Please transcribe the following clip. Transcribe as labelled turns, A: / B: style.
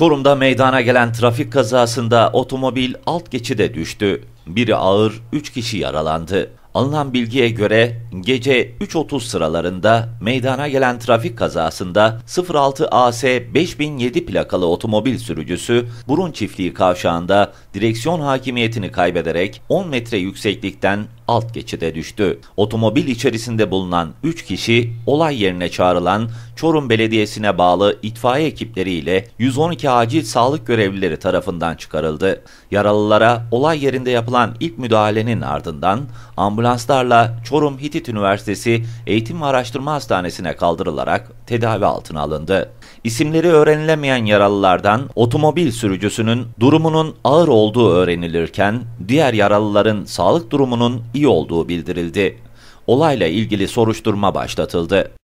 A: Çorum'da meydana gelen trafik kazasında otomobil alt geçide düştü. Biri ağır, 3 kişi yaralandı. Alınan bilgiye göre gece 3.30 sıralarında meydana gelen trafik kazasında 06 AS 5007 plakalı otomobil sürücüsü Burun Çiftliği kavşağında direksiyon hakimiyetini kaybederek 10 metre yükseklikten alt geçide düştü. Otomobil içerisinde bulunan 3 kişi olay yerine çağrılan Çorum Belediyesi'ne bağlı itfaiye ekipleriyle 112 acil sağlık görevlileri tarafından çıkarıldı. Yaralılara olay yerinde yapılan ilk müdahalenin ardından ambulanslarla Çorum Hitit Üniversitesi Eğitim ve Araştırma Hastanesi'ne kaldırılarak tedavi altına alındı. İsimleri öğrenilemeyen yaralılardan otomobil sürücüsünün durumunun ağır olduğu öğrenilirken diğer yaralıların sağlık durumunun iyi olduğu bildirildi. Olayla ilgili soruşturma başlatıldı.